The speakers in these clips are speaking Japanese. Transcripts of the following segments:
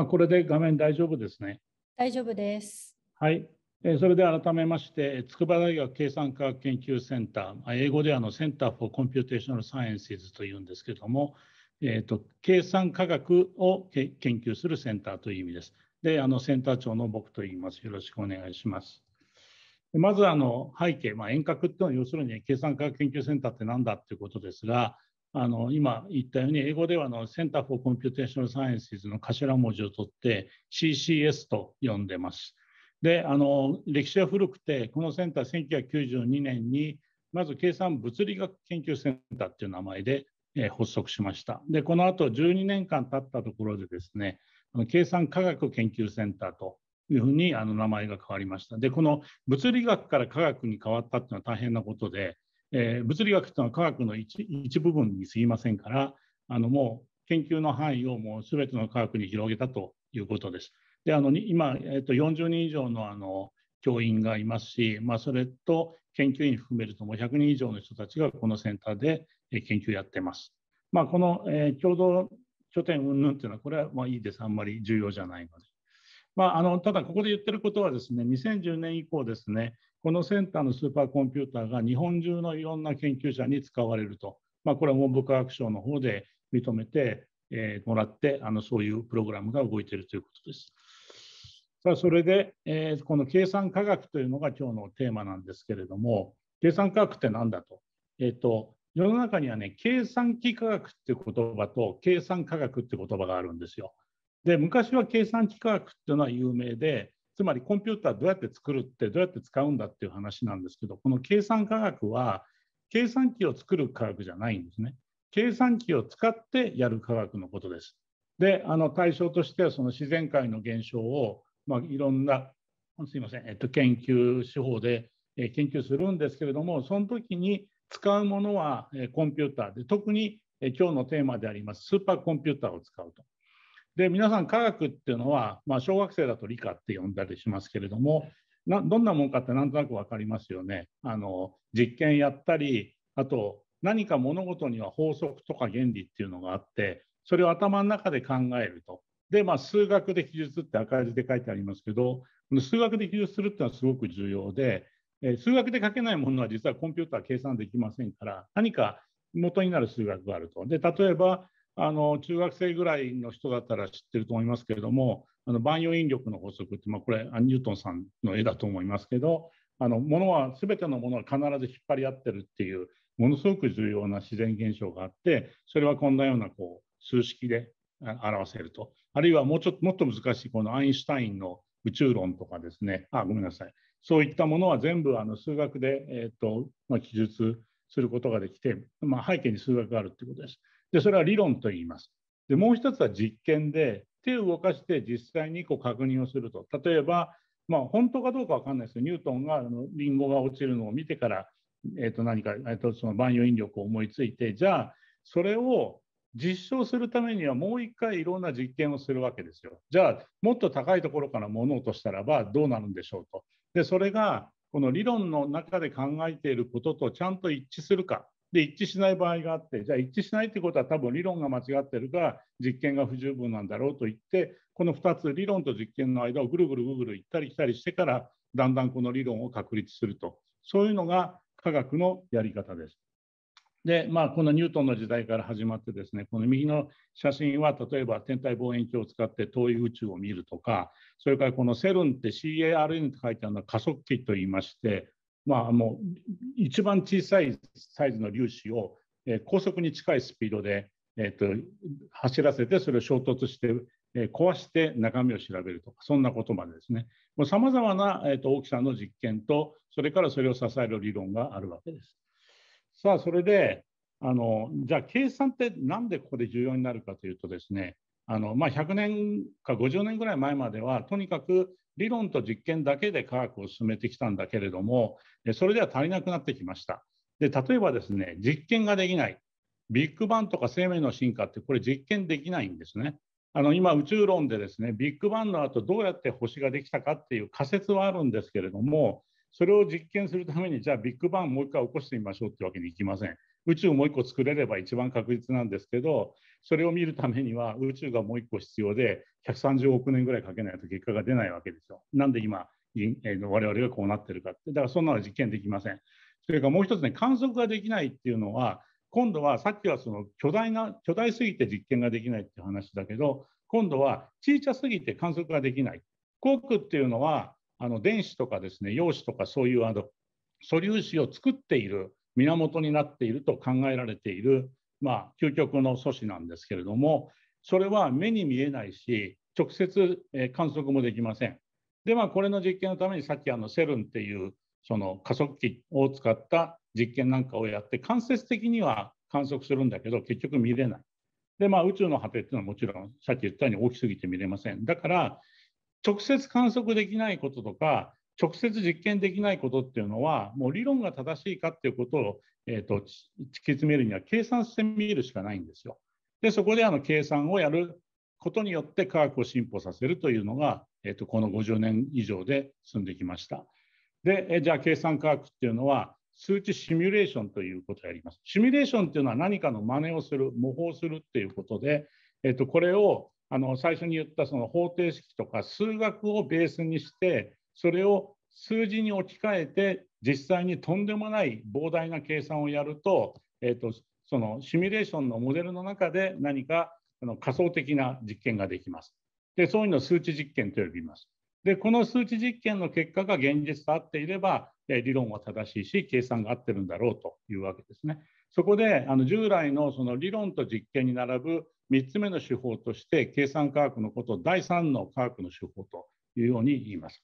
まあ、これで画面大丈夫ですね。大丈夫です。はい。えそれで改めまして、筑波大学計算科学研究センター、英語であのセンター・フォー・コンピューテーショナル・サイエンシーズというんですけども、えーと、と計算科学を研究するセンターという意味です。で、あのセンター長の僕と言います。よろしくお願いします。まずあの背景、まあ、遠隔っていうのは要するに計算科学研究センターって何だっていうことですが、あの今言ったように英語ではのセンターフォーコンピューテーショナルサイエンシズの頭文字を取って CCS と呼んでます。であの歴史は古くてこのセンター1992年にまず計算物理学研究センターっていう名前で、発足しました。でこの後12年間経ったところでですね計算科学研究センターというふうにあの名前が変わりました。でこの物理学から科学に変わったっていうのは大変なことでえー、物理学というのは科学の一部分にすぎませんからあのもう研究の範囲をもう全ての科学に広げたということです。であの今、えー、と40人以上のあの教員がいますし、まあ、それと研究員含めるともう100人以上の人たちがこのセンターで研究やってます。まあ、この、えー、共同拠点云々というのはこれはまあいいですあんまり重要じゃないので。まあ、あのただ、ここで言ってることはですね2010年以降ですねこのセンターのスーパーコンピューターが日本中のいろんな研究者に使われると、まあ、これは文部科学省の方で認めて、えー、もらってあのそういうプログラムが動いているということです。さあそれで、えー、この計算科学というのが今日のテーマなんですけれども計算科学って何だと,、えーと、世の中にはね計算機科学っていう言葉と計算科学って言葉があるんですよ。で昔は計算機科学っていうのは有名でつまりコンピューターどうやって作るってどうやって使うんだっていう話なんですけどこの計算科学は計算機を作る科学じゃないんですね計算機を使ってやる科学のことですであの対象としてはその自然界の現象を、まあ、いろんなすいません、えっと、研究手法で研究するんですけれどもその時に使うものはコンピューターで特に今日のテーマでありますスーパーコンピューターを使うとで皆さん科学っていうのは、まあ、小学生だと理科って呼んだりしますけれどもなどんなもんかってなんとなく分かりますよね。あの実験やったりあと何か物事には法則とか原理っていうのがあってそれを頭の中で考えると。で、まあ、数学で記述って赤字で書いてありますけど数学で記述するっていうのはすごく重要で、え数学で書けないものは実はコンピューター計算できませんから何か元になる数学があると。で例えばあの中学生ぐらいの人だったら知ってると思いますけれどもあの万有引力の法則って、まあ、これニュートンさんの絵だと思いますけどあの物は全てのものは必ず引っ張り合ってるっていうものすごく重要な自然現象があってそれはこんなようなこう数式で表せるとあるいはもうちょっともっと難しいこのアインシュタインの宇宙論とかですねあごめんなさいそういったものは全部あの数学で、えーとまあ、記述することができて、まあ、背景に数学があるっていうことです。でそれは理論と言います。でもう一つは実験で手を動かして実際にこう確認をすると例えば、まあ、本当かどうか分かんないですけどニュートンがあのリンゴが落ちるのを見てから、えー、と何か、えー、とその万有引力を思いついてじゃあそれを実証するためにはもう一回いろんな実験をするわけですよ。じゃあもっと高いところから物を落としたらばどうなるんでしょうと。でそれがこの理論の中で考えていることとちゃんと一致するかで一致しない場合があってじゃあ一致しないってことは多分理論が間違ってるから実験が不十分なんだろうと言ってこの2つ理論と実験の間をぐるぐるぐるぐる行ったり来たりしてからだんだんこの理論を確立するとそういうのが科学のやり方です。でまあ、このニュートンの時代から始まってですねこの右の写真は例えば天体望遠鏡を使って遠い宇宙を見るとかそれからこのセルンって CARN って書いてあるのは加速器といいましてまあ、もう一番小さいサイズの粒子を、え高速に近いスピードで、えーと、走らせてそれを衝突して、え壊して中身を調べるとかそんなことまでですねさまざまな、えと、大きさの実験とそれからそれを支える理論があるわけです。さあそれであのじゃあ計算ってなんでここで重要になるかというとですねあの、まあ、100年か50年ぐらい前まではとにかく理論と実験だけで科学を進めてきたんだけれども、それでは足りなくなってきました。で例えばですね、実験ができない、ビッグバンとか生命の進化って、これ、実験できないんですね。あの今、宇宙論でですね、ビッグバンの後どうやって星ができたかっていう仮説はあるんですけれども、それを実験するために、じゃあビッグバンもう一回起こしてみましょうってわけにいきません。宇宙をもう1個作れれば一番確実なんですけどそれを見るためには宇宙がもう1個必要で130億年ぐらいかけないと結果が出ないわけですよ。なんで今我々がこうなってるかってだからそんなの実験できません。それからもう一つね観測ができないっていうのは今度はさっきはその巨大な巨大すぎて実験ができないって話だけど今度は小さすぎて観測ができない。コックっていうのはあの電子とかですね陽子とかそういうあの素粒子を作っている源になっていると考えられている、まあ、究極の素子なんですけれどもそれは目に見えないし直接観測もできません。でまあこれの実験のためにさっきあのセルンっていうその加速器を使った実験なんかをやって間接的には観測するんだけど結局見れない。でまあ宇宙の果てっていうのはもちろんさっき言ったように大きすぎて見れません。だから直接観測できないこととか直接実験できないことっていうのはもう理論が正しいかっていうことを、えーと、突き詰めるには計算してみるしかないんですよ。でそこであの計算をやることによって科学を進歩させるというのが、えーと、この50年以上で進んできました。で、えじゃあ計算科学っていうのは数値シミュレーションということをやります。シミュレーションっていうのは何かの真似をする模倣するっていうことで、えーとこれをあの最初に言ったその方程式とか数学をベースにしてそれを数字に置き換えて実際にとんでもない膨大な計算をやると,、えーと、そのシミュレーションのモデルの中で何かあの仮想的な実験ができます。でそういうのを数値実験と呼びます。でこの数値実験の結果が現実と合っていれば理論は正しいし計算が合ってるんだろうというわけですね。そこであの従来のその理論と実験に並ぶ3つ目の手法として計算科学のことを第3の科学の手法というように言います。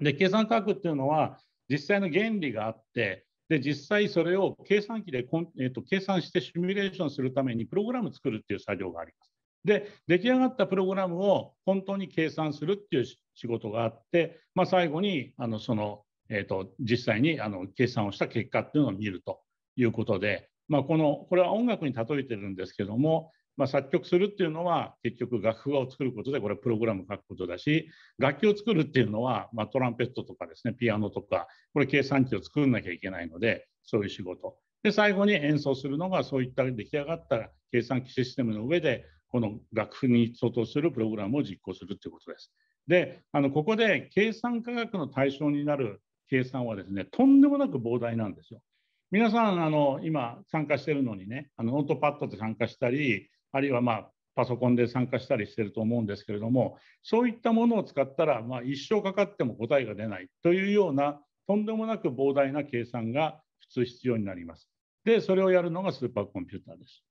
で計算価格っていうのは実際の原理があってで実際それを計算機でコン、えーと、計算してシミュレーションするためにプログラム作るっていう作業があります。で出来上がったプログラムを本当に計算するっていう仕事があって、まあ、最後にあのその、えーと実際にあの計算をした結果っていうのを見るということで、まあ、このこれは音楽に例えてるんですけどもまあ、作曲するっていうのは結局楽譜を作ることでこれプログラム書くことだし楽器を作るっていうのは、まあ、トランペットとかですねピアノとかこれ計算機を作んなきゃいけないのでそういう仕事で最後に演奏するのがそういった出来上がった計算機システムの上でこの楽譜に相当するプログラムを実行するていうことです。であのここで計算科学の対象になる計算はですねとんでもなく膨大なんですよ。皆さんあの今参加してるのにねあのノートパッドで参加したりあるいはまあパソコンで参加したりしてると思うんですけれどもそういったものを使ったら、まあ、一生かかっても答えが出ないというようなとんでもなく膨大な計算が普通必要になります。でそれをやるのがスーパーコンピューターです。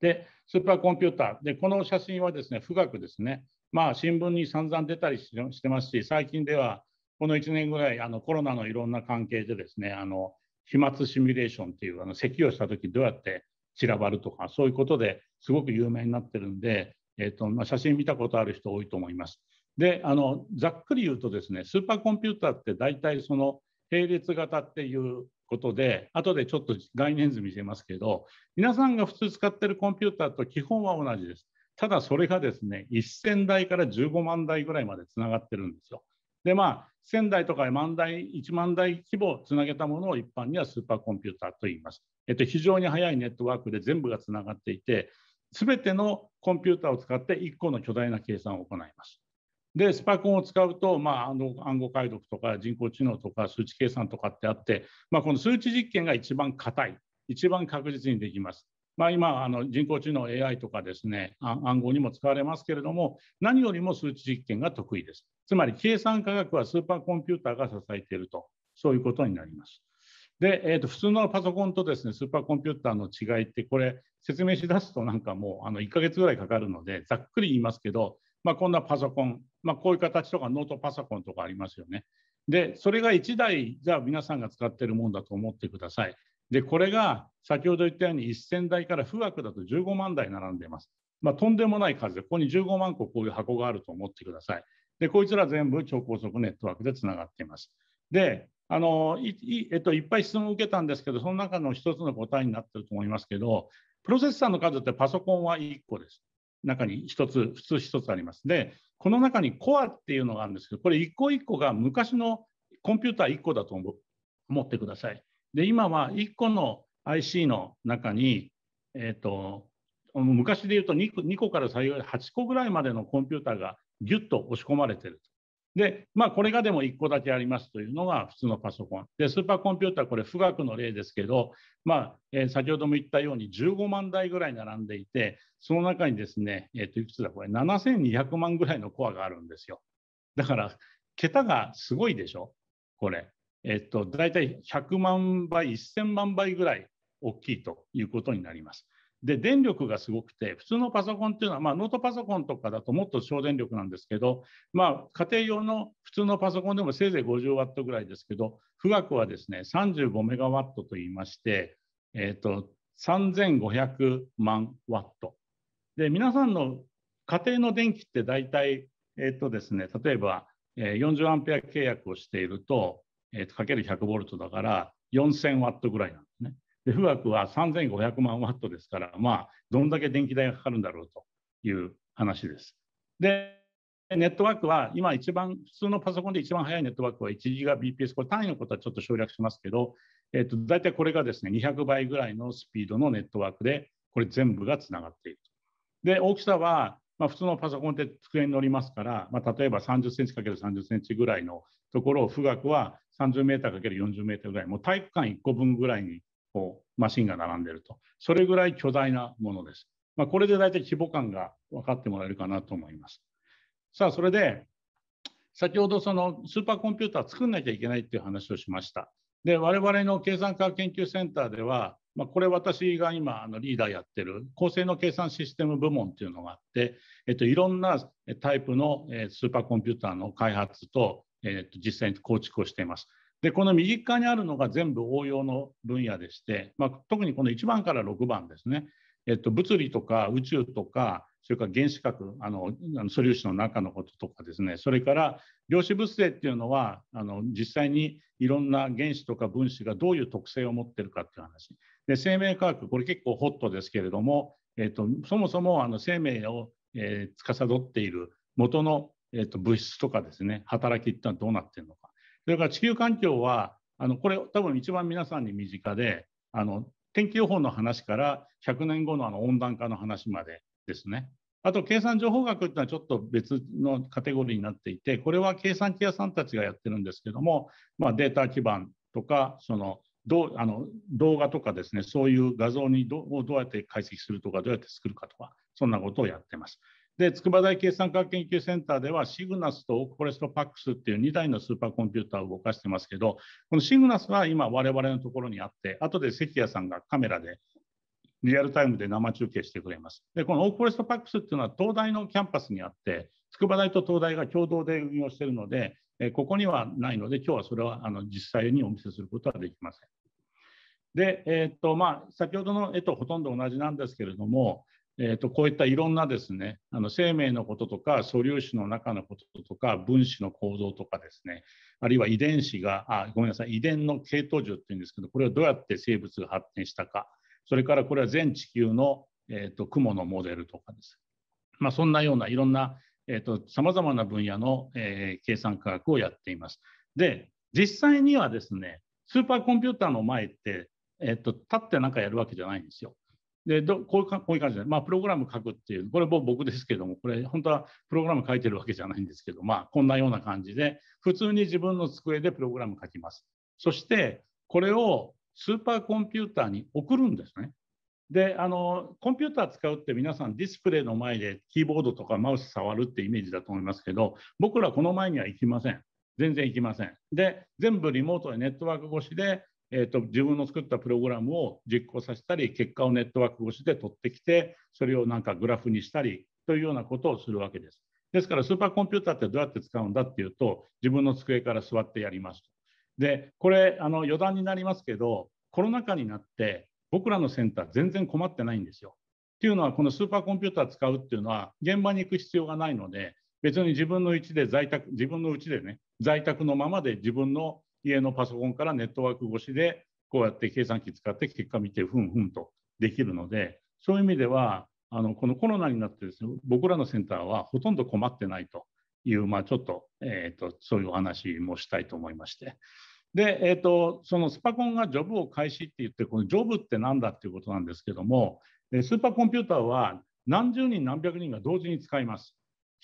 でスーパーコンピューターでこの写真はですね富岳ですねまあ新聞に散々出たりしてますし最近ではこの1年ぐらいあのコロナのいろんな関係でですねあの飛沫シミュレーションっていうあの咳をした時どうやって散らばるとか、そういうことですごく有名になってるんで、えーとまあ、写真見たことある人多いと思います。であのざっくり言うとですねスーパーコンピューターって大体その並列型っていうことで後でちょっと概念図見せますけど皆さんが普通使ってるコンピューターと基本は同じですただそれがですね1000台から15万台ぐらいまでつながってるんですよでまあ1000台とか万台、1万台規模つなげたものを一般にはスーパーコンピューターと言います。えっと、非常に速いネットワークで全部がつながっていて、すべてのコンピューターを使って1個の巨大な計算を行います。で、スパコンを使うと、まあ、あの暗号解読とか人工知能とか数値計算とかってあって、まあ、この数値実験が一番硬い、一番確実にできます。まあ、今あの人工知能 AI とかですね暗号にも使われますけれども何よりも数値実験が得意ですつまり計算科学はスーパーコンピューターが支えているとそういうことになりますで、えー、と普通のパソコンとですねスーパーコンピューターの違いってこれ説明しだすとなんかもうあの1ヶ月ぐらいかかるのでざっくり言いますけど、まあ、こんなパソコン、まあ、こういう形とかノートパソコンとかありますよねでそれが1台じゃあ皆さんが使ってるもんだと思ってくださいで、これが先ほど言ったように1000台から富岳だと15万台並んでいます。まあ、とんでもない数で、ここに15万個こういう箱があると思ってください。で、こいつら全部超高速ネットワークでつながっています。で、あのいえっと、いっぱい質問を受けたんですけど、その中の一つの答えになってると思いますけど、プロセッサーの数ってパソコンは1個です。中に1つ、普通1つあります。で、この中にコアっていうのがあるんですけど、これ1個1個が昔のコンピューター1個だと思ってください。で、今は1個の IC の中に、えっ、ー、と、昔で言うと 2, 個2個から最8個ぐらいまでのコンピューターがギュッと押し込まれてる。と。で、まあ、これがでも1個だけありますというのが普通のパソコン。で、スーパーコンピューター、これ、富岳の例ですけど、まあ、えー、先ほども言ったように15万台ぐらい並んでいて、その中にですね、えっ、ー、と、いくつだ、これ、7200万ぐらいのコアがあるんですよ。だから、桁がすごいでしょ、これ。えっと、大体100万倍、1000万倍ぐらい大きいということになります。で、電力がすごくて、普通のパソコンっていうのは、まあ、ノートパソコンとかだともっと省電力なんですけど、まあ、家庭用の普通のパソコンでもせいぜい50ワットぐらいですけど、富岳はですね、35メガワットといいまして、えっ、と、3500万ワット。で、皆さんの家庭の電気って大体、えっ、とですね、例えば、40アンペア契約をしていると、えーと、かける100ボルトだから4000ワットぐらいなんですね。で、富岳は3500万ワットですから、まあ、どんだけ電気代がかかるんだろうという話です。で、ネットワークは今一番、普通のパソコンで一番速いネットワークは1ギガ BPS、これ単位のことはちょっと省略しますけど、えーと、と大体これがですね、200倍ぐらいのスピードのネットワークで、これ全部がつながっている。で、大きさはまあ、普通のパソコンって机に乗りますから、まあ、例えば30センチ ×30 センチぐらいのところを富岳は30メーター ×40 メーターぐらい、もう体育館1個分ぐらいにこうマシンが並んでると。それぐらい巨大なものです。まあ、これで大体規模感が分かってもらえるかなと思います。さあ、それで、先ほどそのスーパーコンピューター作んなきゃいけないっていう話をしました。で、我々の計算科学研究センターでは、まあ、これ私が今あのリーダーやってる構成の計算システム部門っていうのがあって、えっと、いろんなタイプのスーパーコンピューターの開発と、えっと、実際に構築をしています。でこの右側にあるのが全部応用の分野でして、まあ、特にこの1番から6番ですね、えっと、物理とか宇宙とかそれから原子核あの素粒子の中のこととかですねそれから量子物性っていうのはあの実際にいろんな原子とか分子がどういう特性を持ってるかっていう話で生命科学これ結構ホットですけれども、えーと、そもそもあの生命を、えー、司っている元の、えーと、と物質とかですね働きってのはどうなってるのかそれから地球環境はあのこれ多分一番皆さんに身近であの天気予報の話から100年後のあの温暖化の話までですねあと計算情報学っていうのはちょっと別のカテゴリーになっていて、これは計算機屋さんたちがやってるんですけども、まあ、データ基盤とか、そのどうあの動画とかですね、そういう画像にどをどうやって解析するとか、どうやって作るかとか、そんなことをやってます。で、筑波大計算科学研究センターでは、シグナスとオーォレストパックスっていう2台のスーパーコンピューターを動かしてますけど、このシグナスは今、我々のところにあって、後で関谷さんがカメラでリアルタイムで生中継してくれます。で、このオークフォレストパックスっていうのは東大のキャンパスにあって、筑波大と東大が共同で運用しているので、えここにはないので、今日はそれはあの実際にお見せすることはできません。で、えー、っとまあ、先ほどの絵とほとんど同じなんですけれども、えー、っとこういったいろんなですねあの生命のこととか素粒子の中のこととか分子の構造とかですねあるいは遺伝子があごめんなさい遺伝の系統樹っていうんですけどこれをどうやって生物が発展したかそれからこれは全地球の、えーと、雲のモデルとかです。まあ、そんなようないろんなさまざまな分野の、えー、計算科学をやっています。で実際にはですねスーパーコンピューターの前って、えーと、立って何かやるわけじゃないんですよ。でどこういうこういう感じで、まあ、プログラム書くっていうこれ僕ですけどもこれ本当はプログラム書いてるわけじゃないんですけど、まあ、こんなような感じで普通に自分の机でプログラム書きます。そしてこれをスーパーコンピューターに送るんですね。であのコンピューター使うって皆さんディスプレイの前でキーボードとかマウス触るってイメージだと思いますけど僕らこの前には行きません全然行きませんで全部リモートでネットワーク越しで、えーと、自分の作ったプログラムを実行させたり結果をネットワーク越しで取ってきてそれをなんかグラフにしたりというようなことをするわけですですからスーパーコンピューターってどうやって使うんだっていうと自分の机から座ってやりますでこれあの余談になりますけどコロナ禍になって僕らのセンター全然困ってないんですよ。っていうのはこのスーパーコンピューター使うっていうのは現場に行く必要がないので別に自分の家で在宅自分の家でね在宅のままで自分の家のパソコンからネットワーク越しでこうやって計算機使って結果見てふんふんとできるのでそういう意味ではあのこのコロナになってですね僕らのセンターはほとんど困ってないという、まあ、ちょっと,、えーと、そういうお話もしたいと思いまして。で、えーと、そのスパコンがジョブを開始って言ってこのジョブって何だっていうことなんですけどもスーパーコンピューターは何十人何百人が同時に使います。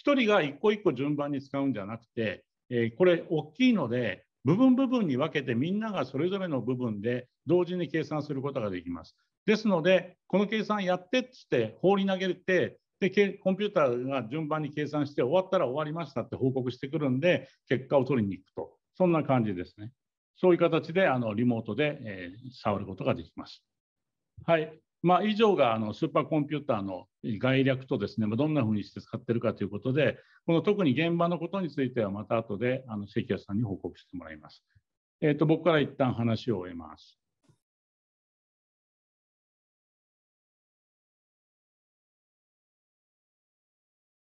1人が一個一個順番に使うんじゃなくて、えー、これ大きいので部分部分に分けてみんながそれぞれの部分で同時に計算することができます。ですのでこの計算やってっつって放り投げてでコンピューターが順番に計算して終わったら終わりましたって報告してくるんで結果を取りに行くとそんな感じですねそういう形であのリモートで、えー、触ることができます。はいまあ、以上があのスーパーコンピューターの概略とですね、まどんなふうにして使ってるかということで、この特に現場のことについてはまた後であの関谷さんに報告してもらいます。えっ、ー、と僕から一旦話を終えます。